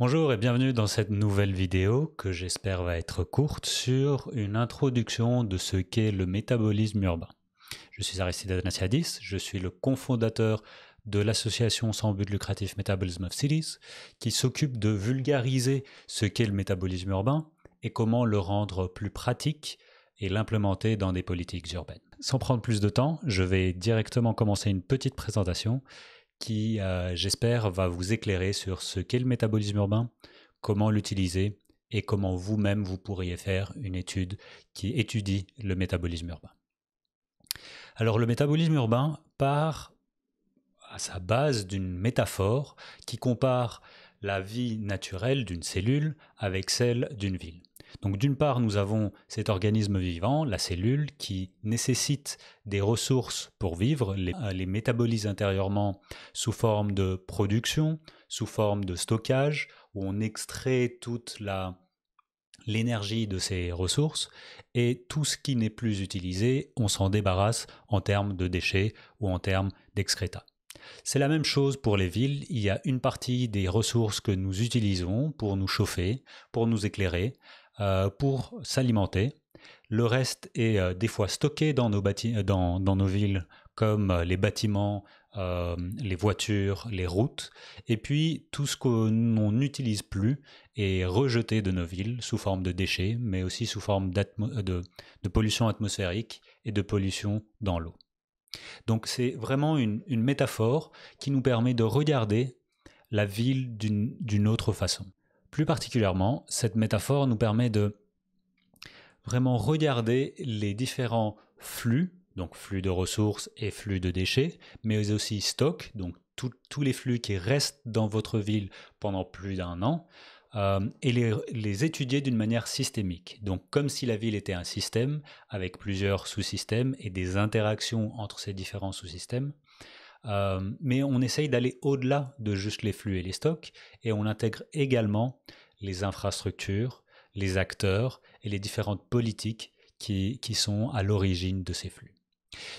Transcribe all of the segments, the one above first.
Bonjour et bienvenue dans cette nouvelle vidéo que j'espère va être courte sur une introduction de ce qu'est le métabolisme urbain. Je suis Aristide Anastadis. je suis le cofondateur de l'association sans but lucratif Metabolism of Cities qui s'occupe de vulgariser ce qu'est le métabolisme urbain et comment le rendre plus pratique et l'implémenter dans des politiques urbaines. Sans prendre plus de temps, je vais directement commencer une petite présentation qui, euh, j'espère, va vous éclairer sur ce qu'est le métabolisme urbain, comment l'utiliser et comment vous-même vous pourriez faire une étude qui étudie le métabolisme urbain. Alors le métabolisme urbain part à sa base d'une métaphore qui compare la vie naturelle d'une cellule avec celle d'une ville. Donc d'une part, nous avons cet organisme vivant, la cellule, qui nécessite des ressources pour vivre, les, euh, métabolise intérieurement sous forme de production, sous forme de stockage, où on extrait toute l'énergie de ces ressources et tout ce qui n'est plus utilisé, on s'en débarrasse en termes de déchets ou en termes d'excréta. C'est la même chose pour les villes, il y a une partie des ressources que nous utilisons pour nous chauffer, pour nous éclairer, euh, pour s'alimenter. Le reste est euh, des fois stocké dans nos, euh, villes, comme les bâtiments, les voitures, les routes, et puis tout ce qu'on n'utilise plus est rejeté de nos villes sous forme de déchets, mais aussi sous forme de, pollution atmosphérique et de pollution dans l'eau. Donc c'est vraiment une métaphore qui nous permet de regarder la ville d'une autre façon. Plus particulièrement, cette métaphore nous permet de vraiment regarder les différents flux, donc flux de ressources et flux de déchets, mais aussi stocks, donc tous les flux qui restent dans votre ville pendant plus d'un an, euh, et les étudier d'une manière systémique. Donc comme si la ville était un système avec plusieurs sous-systèmes et des interactions entre ces différents sous-systèmes. Euh, mais on essaye d'aller au-delà de juste les flux et les stocks, et on intègre également les infrastructures, les acteurs et les différentes politiques qui, sont à l'origine de ces flux.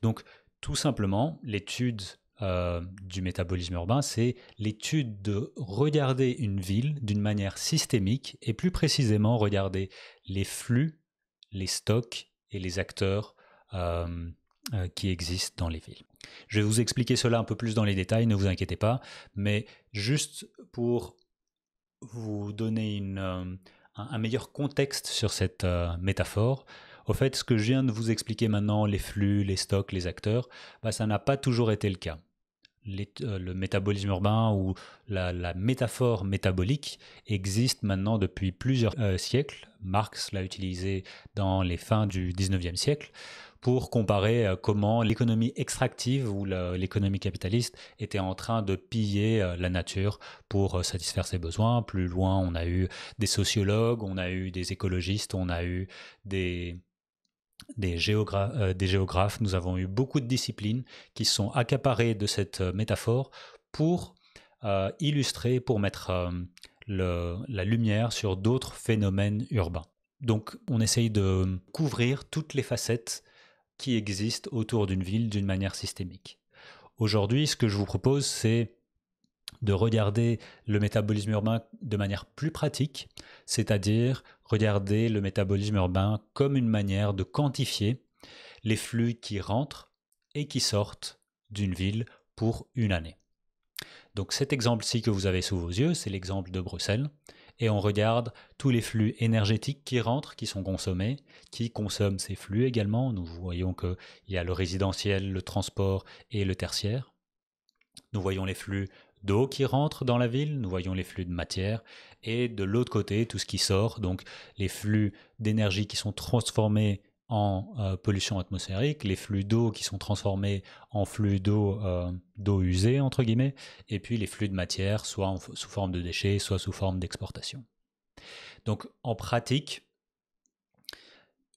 Donc, tout simplement, l'étude euh, du métabolisme urbain, c'est l'étude de regarder une ville d'une manière systémique et plus précisément regarder les flux, les stocks et les acteurs euh, qui existent dans les villes. Je vais vous expliquer cela un peu plus dans les détails, ne vous inquiétez pas, mais juste pour vous donner euh, un meilleur contexte sur cette euh, métaphore, au fait, ce que je viens de vous expliquer maintenant, les flux, les stocks, les acteurs, bah, ça n'a pas toujours été le cas. Euh, le métabolisme urbain ou la, la, métaphore métabolique existe maintenant depuis plusieurs siècles. Marx l'a utilisé dans les fins du 19e siècle pour comparer euh, comment l'économie extractive ou l'économie capitaliste était en train de piller euh, la nature pour euh, satisfaire ses besoins. Plus loin, on a eu des sociologues, on a eu des écologistes, on a eu des, géographes. Nous avons eu beaucoup de disciplines qui sont accaparées de cette métaphore pour illustrer, pour mettre la lumière sur d'autres phénomènes urbains. Donc on essaye de couvrir toutes les facettes qui existe autour d'une ville d'une manière systémique. Aujourd'hui, ce que je vous propose, c'est de regarder le métabolisme urbain de manière plus pratique, c'est-à-dire regarder le métabolisme urbain comme une manière de quantifier les flux qui rentrent et qui sortent d'une ville pour une année. Donc cet exemple-ci que vous avez sous vos yeux, c'est l'exemple de Bruxelles et on regarde tous les flux énergétiques qui rentrent, qui sont consommés, qui consomment ces flux également. Nous voyons qu'il y a le résidentiel, le transport et le tertiaire. Nous voyons les flux d'eau qui rentrent dans la ville, nous voyons les flux de matière, et de l'autre côté, tout ce qui sort, donc les flux d'énergie qui sont transformés en euh, pollution atmosphérique, les flux d'eau qui sont transformés en flux d'eau euh, d'eau usée entre guillemets, et puis les flux de matière, soit sous forme de déchets, soit sous forme d'exportation. Donc en pratique,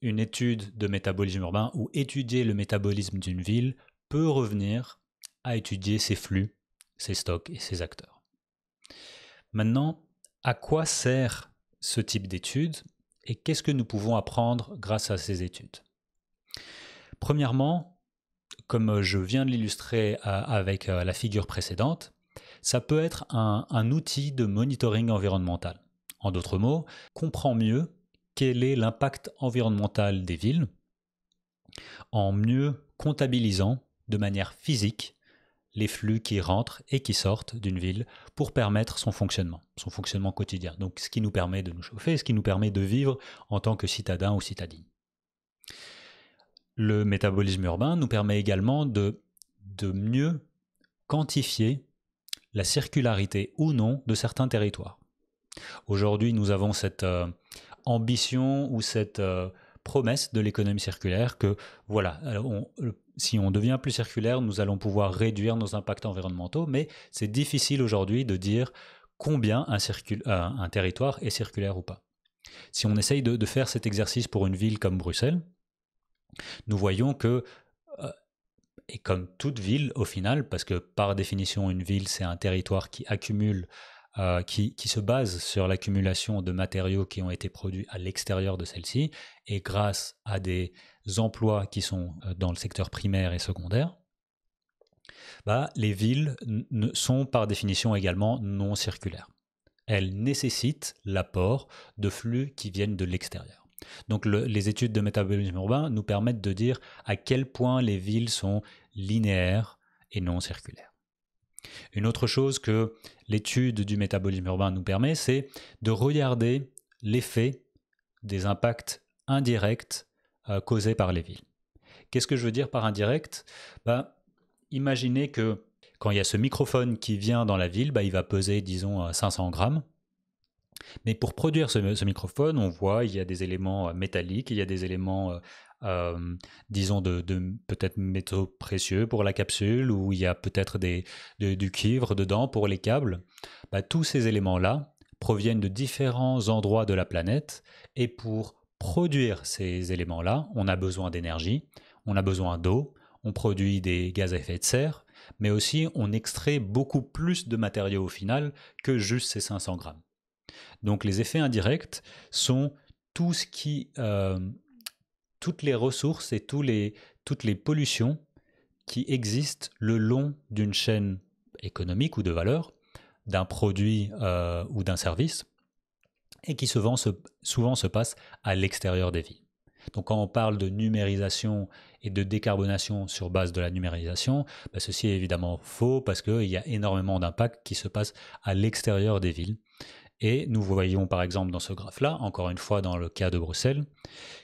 une étude de métabolisme urbain ou étudier le métabolisme d'une ville peut revenir à étudier ses flux, ses stocks et ses acteurs. Maintenant, à quoi sert ce type d'étude et qu'est-ce que nous pouvons apprendre grâce à ces études. Premièrement, comme je viens de l'illustrer euh, avec euh, la figure précédente, ça peut être un, outil de monitoring environnemental. En d'autres mots, comprend mieux quel est l'impact environnemental des villes en mieux comptabilisant de manière physique les flux qui rentrent et qui sortent d'une ville pour permettre son fonctionnement, son fonctionnement quotidien. Donc ce qui nous permet de nous chauffer, ce qui nous permet de vivre en tant que citadin ou citadine. Le métabolisme urbain nous permet également de, de mieux quantifier la circularité ou non de certains territoires. Aujourd'hui, nous avons cette euh, ambition ou cette euh, promesse de l'économie circulaire que voilà, on, si on devient plus circulaire, nous allons pouvoir réduire nos impacts environnementaux, mais c'est difficile aujourd'hui de dire combien un, territoire est circulaire ou pas. Si on essaye de, faire cet exercice pour une ville comme Bruxelles, nous voyons que, euh, et comme toute ville au final, parce que par définition une ville c'est un territoire qui accumule euh, qui, se base sur l'accumulation de matériaux qui ont été produits à l'extérieur de celle-ci et grâce à des emplois qui sont euh, dans le secteur primaire et secondaire, bah, les villes sont par définition également non circulaires. Elles nécessitent l'apport de flux qui viennent de l'extérieur. Donc les études de métabolisme urbain nous permettent de dire à quel point les villes sont linéaires et non circulaires. Une autre chose que l'étude du métabolisme urbain nous permet, c'est de regarder l'effet des impacts indirects euh, causés par les villes. Qu'est-ce que je veux dire par indirect bah, Imaginez que quand il y a ce microphone qui vient dans la ville, bah, il va peser, disons, 500 euh, grammes. Mais pour produire ce, ce, microphone, on voit il y a des éléments euh, métalliques, il y a des éléments euh, disons, de, peut-être métaux précieux pour la capsule, ou il y a peut-être des, du cuivre dedans pour les câbles, bah, tous ces éléments-là proviennent de différents endroits de la planète, et pour produire ces éléments-là, on a besoin d'énergie, on a besoin d'eau, on produit des gaz à effet de serre, mais aussi on extrait beaucoup plus de matériaux au final que juste ces 500 grammes. Donc les effets indirects sont tout ce qui euh, toutes les ressources et tous les, toutes les pollutions qui existent le long d'une chaîne économique ou de valeur, d'un produit euh, ou d'un service, et qui souvent se, souvent se à l'extérieur des villes. Donc quand on parle de numérisation et de décarbonation sur base de la numérisation, bah, ceci est évidemment faux parce qu'il y a énormément d'impacts qui se passent à l'extérieur des villes. Et nous voyons par exemple dans ce graphe-là, encore une fois dans le cas de Bruxelles,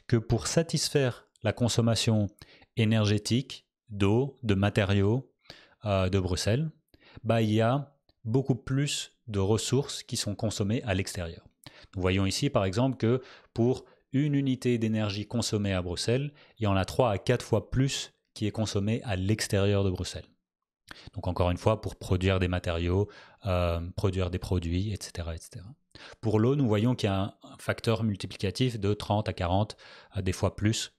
que pour satisfaire la consommation énergétique d'eau, de matériaux euh, de Bruxelles, bah, il y a beaucoup plus de ressources qui sont consommées à l'extérieur. Nous voyons ici par exemple que pour une unité d'énergie consommée à Bruxelles, il y en a 3 à 4 fois plus qui est consommée à l'extérieur de Bruxelles. Donc encore une fois, pour produire des matériaux, euh, produire des produits, etc. etc. Pour l'eau, nous voyons qu'il y a un facteur multiplicatif de 30 à 40, euh, des fois plus,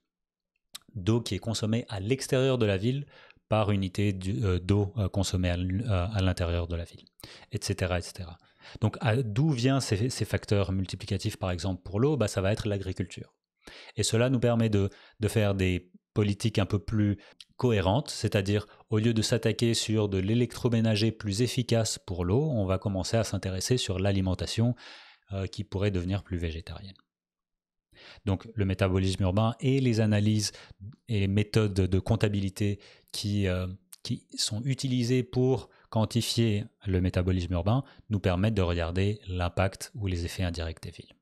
d'eau qui est consommée à l'extérieur de la ville par unité euh, d'eau consommée à l'intérieur de la ville, etc. etc. Donc d'où viennent ces, facteurs multiplicatifs, par exemple pour l'eau bah, Ça va être l'agriculture. Et cela nous permet de faire des politique un peu plus cohérente, c'est-à-dire au lieu de s'attaquer sur de l'électroménager plus efficace pour l'eau, on va commencer à s'intéresser sur l'alimentation euh, qui pourrait devenir plus végétarienne. Donc le métabolisme urbain et les analyses et méthodes de comptabilité qui, euh, qui sont utilisées pour quantifier le métabolisme urbain nous permettent de regarder l'impact ou les effets indirects des villes.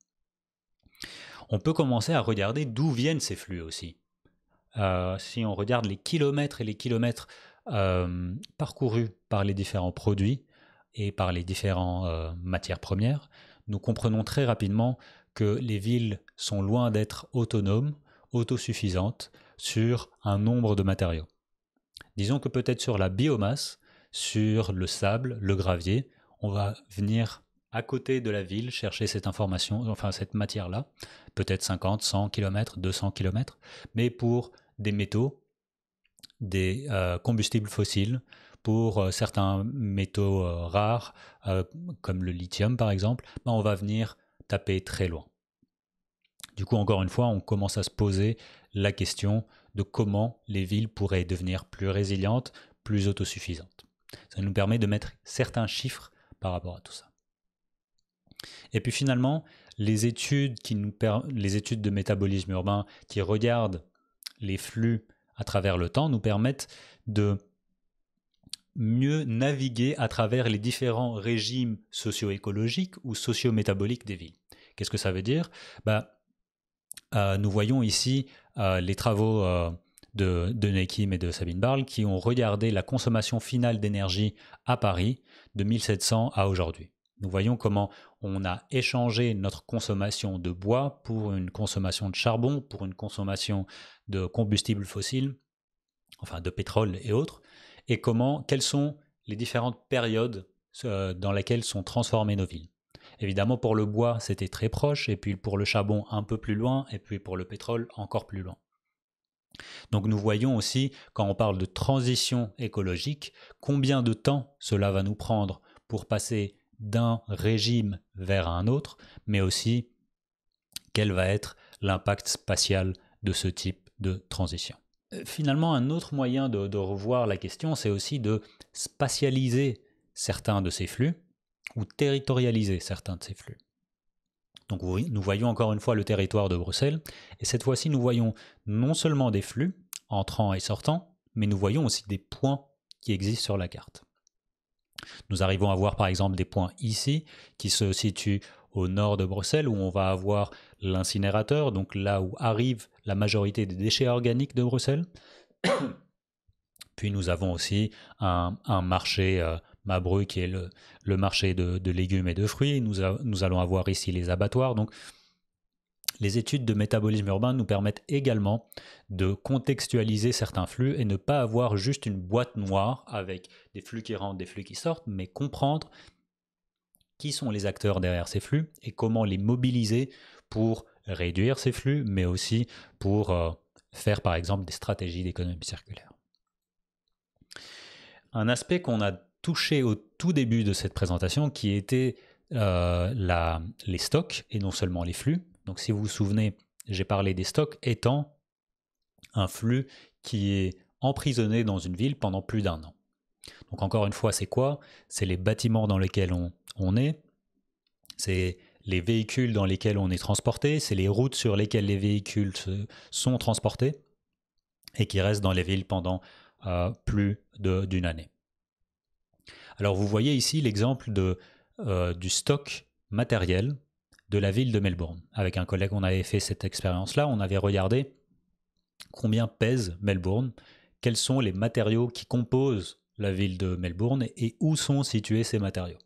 On peut commencer à regarder d'où viennent ces flux aussi. Euh, si on regarde les kilomètres et les kilomètres euh, parcourus par les différents produits et par les différentes euh, matières premières, nous comprenons très rapidement que les villes sont loin d'être autonomes, autosuffisantes sur un nombre de matériaux. Disons que peut-être sur la biomasse, sur le sable, le gravier, on va venir à côté de la ville chercher cette information, enfin cette matière-là, peut-être 50, 100 km, 200 km, mais pour des métaux, des euh, combustibles fossiles pour euh, certains métaux euh, rares, comme le lithium par exemple, ben, on va venir taper très loin. Du coup, encore une fois, on commence à se poser la question de comment les villes pourraient devenir plus résilientes, plus autosuffisantes. Ça nous permet de mettre certains chiffres par rapport à tout ça. Et puis finalement, les études, qui nous les études de métabolisme urbain qui regardent les flux à travers le temps nous permettent de mieux naviguer à travers les différents régimes socio-écologiques ou socio-métaboliques des villes. Qu'est-ce que ça veut dire bah, euh, Nous voyons ici euh, les travaux euh, de, de Nekim et de Sabine Barl qui ont regardé la consommation finale d'énergie à Paris de 1700 à aujourd'hui. Nous voyons comment on a échangé notre consommation de bois pour une consommation de charbon, pour une consommation de combustibles fossiles, enfin de pétrole et autres, et comment, quelles sont les différentes périodes euh, dans lesquelles sont transformées nos villes. Évidemment, pour le bois, c'était très proche, et puis pour le charbon, un peu plus loin, et puis pour le pétrole, encore plus loin. Donc nous voyons aussi, quand on parle de transition écologique, combien de temps cela va nous prendre pour passer d'un régime vers un autre, mais aussi quel va être l'impact spatial de ce type de transition. Euh, finalement, un autre moyen de, revoir la question, c'est aussi de spatialiser certains de ces flux ou territorialiser certains de ces flux. Donc nous voyons encore une fois le territoire de Bruxelles, et cette fois-ci nous voyons non seulement des flux, entrant et sortant, mais nous voyons aussi des points qui existent sur la carte. Nous arrivons à voir par exemple des points ici qui se situent au nord de Bruxelles où on va avoir l'incinérateur, donc là où arrive la majorité des déchets organiques de Bruxelles. Puis nous avons aussi un, marché euh, Mabru qui est le, marché de, légumes et de fruits. Nous, nous allons avoir ici les abattoirs. Donc les études de métabolisme urbain nous permettent également de contextualiser certains flux et ne pas avoir juste une boîte noire avec des flux qui rentrent, des flux qui sortent, mais comprendre qui sont les acteurs derrière ces flux et comment les mobiliser pour réduire ces flux, mais aussi pour euh, faire par exemple des stratégies d'économie circulaire. Un aspect qu'on a touché au tout début de cette présentation qui était euh, les stocks et non seulement les flux, donc si vous vous souvenez, j'ai parlé des stocks étant un flux qui est emprisonné dans une ville pendant plus d'un an. Donc encore une fois, c'est quoi C'est les bâtiments dans lesquels on, est, c'est les véhicules dans lesquels on est transporté, c'est les routes sur lesquelles les véhicules sont transportés et qui restent dans les villes pendant euh, plus d'une année. Alors vous voyez ici l'exemple euh, du stock matériel de la ville de Melbourne. Avec un collègue, on avait fait cette expérience-là. On avait regardé combien pèse Melbourne, quels sont les matériaux qui composent la ville de Melbourne et où sont situés ces matériaux.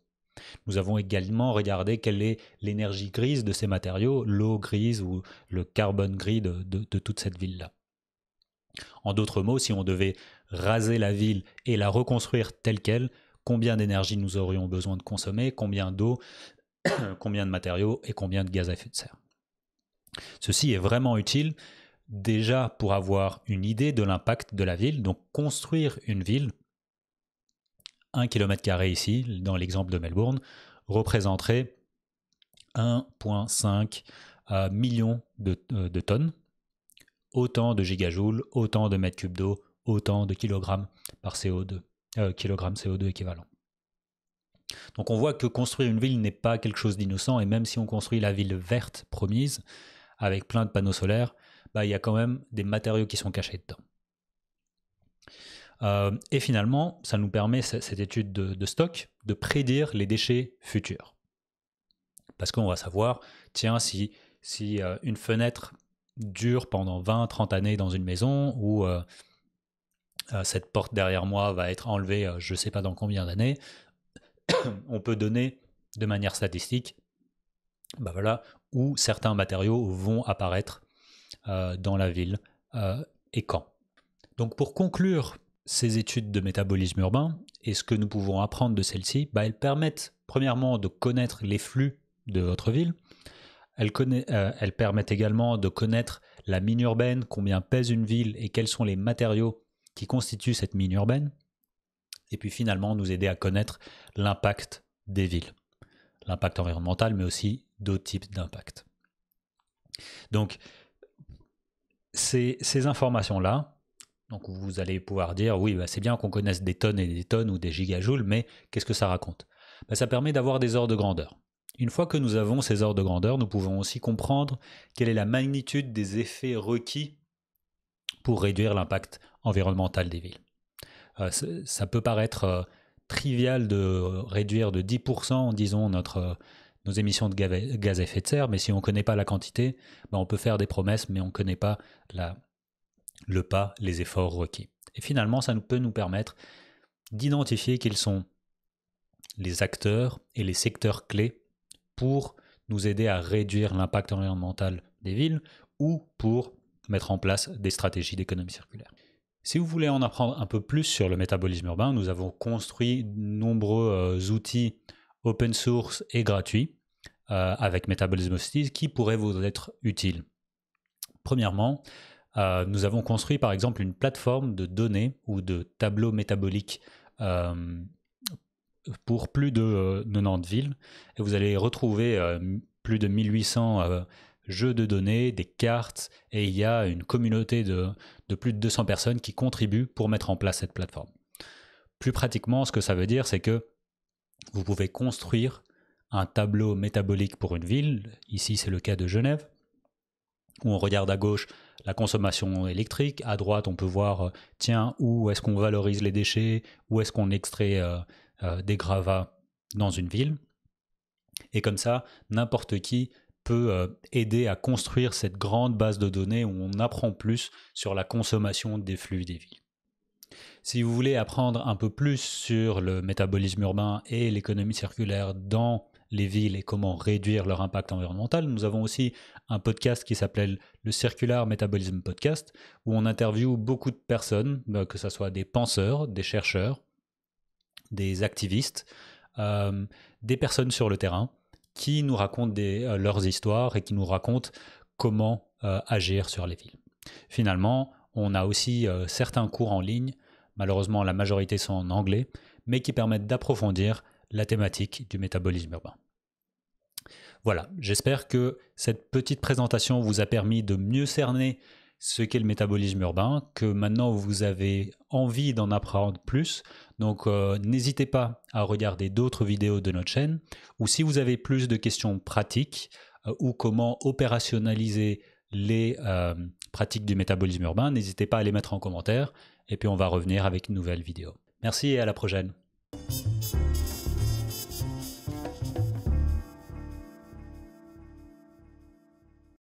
Nous avons également regardé quelle est l'énergie grise de ces matériaux, l'eau grise ou le carbone gris de, de toute cette ville-là. En d'autres mots, si on devait raser la ville et la reconstruire telle qu'elle, combien d'énergie nous aurions besoin de consommer, combien d'eau, combien de matériaux et combien de gaz à effet de serre. Ceci est vraiment utile déjà pour avoir une idée de l'impact de la ville, donc construire une ville, 1 km carré ici, dans l'exemple de Melbourne, représenterait 1,5 euh, million euh, de, tonnes, autant de gigajoules, autant de mètres cubes d'eau, autant de kilogrammes par CO2, euh, kilogrammes CO2 équivalent. Donc on voit que construire une ville n'est pas quelque chose d'innocent, et même si on construit la ville verte promise, avec plein de panneaux solaires, bah, il y a quand même des matériaux qui sont cachés dedans. Euh, et finalement, ça nous permet, cette étude de, stock, de prédire les déchets futurs. Parce qu'on va savoir, tiens, si, si euh, une fenêtre dure pendant 20-30 années dans une maison, ou euh, cette porte derrière moi va être enlevée je ne sais pas dans combien d'années, on peut donner de manière statistique bah voilà, où certains matériaux vont apparaître euh, dans la ville euh, et quand. Donc pour conclure ces études de métabolisme urbain et ce que nous pouvons apprendre de celles-ci, bah elles permettent premièrement de connaître les flux de votre ville, euh, elles permettent également de connaître la mine urbaine, combien pèse une ville et quels sont les matériaux qui constituent cette mine urbaine et puis finalement nous aider à connaître l'impact des villes. L'impact environnemental, mais aussi d'autres types d'impact. Donc, ces, informations-là, donc vous allez pouvoir dire, oui, bah, c'est bien qu'on connaisse des tonnes et des tonnes ou des gigajoules, mais qu'est-ce que ça raconte bah, Ça permet d'avoir des ordres de grandeur. Une fois que nous avons ces ordres de grandeur, nous pouvons aussi comprendre quelle est la magnitude des effets requis pour réduire l'impact environnemental des villes. Euh, ça peut paraître euh, trivial de euh, réduire de 10%, disons, notre, nos émissions de gaz à effet de serre, mais si on ne connaît pas la quantité, ben, on peut faire des promesses, mais on ne connaît pas le pas, les efforts requis. Et finalement, ça peut nous permettre d'identifier quels sont les acteurs et les secteurs clés pour nous aider à réduire l'impact environnemental des villes ou pour mettre en place des stratégies d'économie circulaire. Si vous voulez en apprendre un peu plus sur le métabolisme urbain, nous avons construit de nombreux euh, outils open source et gratuits euh, avec Metabolism qui pourraient vous être utiles. Premièrement, euh, nous avons construit par exemple une plateforme de données ou de tableaux métaboliques pour plus de 90 villes et vous allez retrouver plus de 1800 jeux de données, des cartes, et il y a une communauté de, plus de 200 personnes qui contribuent pour mettre en place cette plateforme. Plus pratiquement, ce que ça veut dire, c'est que vous pouvez construire un tableau métabolique pour une ville, ici c'est le cas de Genève, où on regarde à gauche la consommation électrique, à droite on peut voir, euh, tiens, où est-ce qu'on valorise les déchets, où est-ce qu'on extrait euh, euh, des gravats dans une ville. Et comme ça, n'importe qui peut euh, aider à construire cette grande base de données où on apprend plus sur la consommation des flux des villes. Si vous voulez apprendre un peu plus sur le métabolisme urbain et l'économie circulaire dans les villes et comment réduire leur impact environnemental. Nous avons aussi un podcast qui s'appelle le Circular Metabolism Podcast, où on interviewe beaucoup de personnes, bah, que ce soit des penseurs, des chercheurs, des activistes, euh, des personnes sur le terrain, qui nous racontent euh, leurs histoires et qui nous racontent comment euh, agir sur les villes. Finalement, on a aussi euh, certains cours en ligne, malheureusement la majorité sont en anglais, mais qui permettent d'approfondir la thématique du métabolisme urbain. Voilà, j'espère que cette petite présentation vous a permis de mieux cerner ce qu'est le métabolisme urbain, que maintenant vous avez envie d'en apprendre plus. Donc euh, n'hésitez pas à regarder d'autres vidéos de notre chaîne, ou si vous avez plus de questions pratiques euh, ou comment opérationnaliser les euh, pratiques du métabolisme urbain, n'hésitez pas à les mettre en commentaire, et puis on va revenir avec une nouvelle vidéo. Merci et à la prochaine.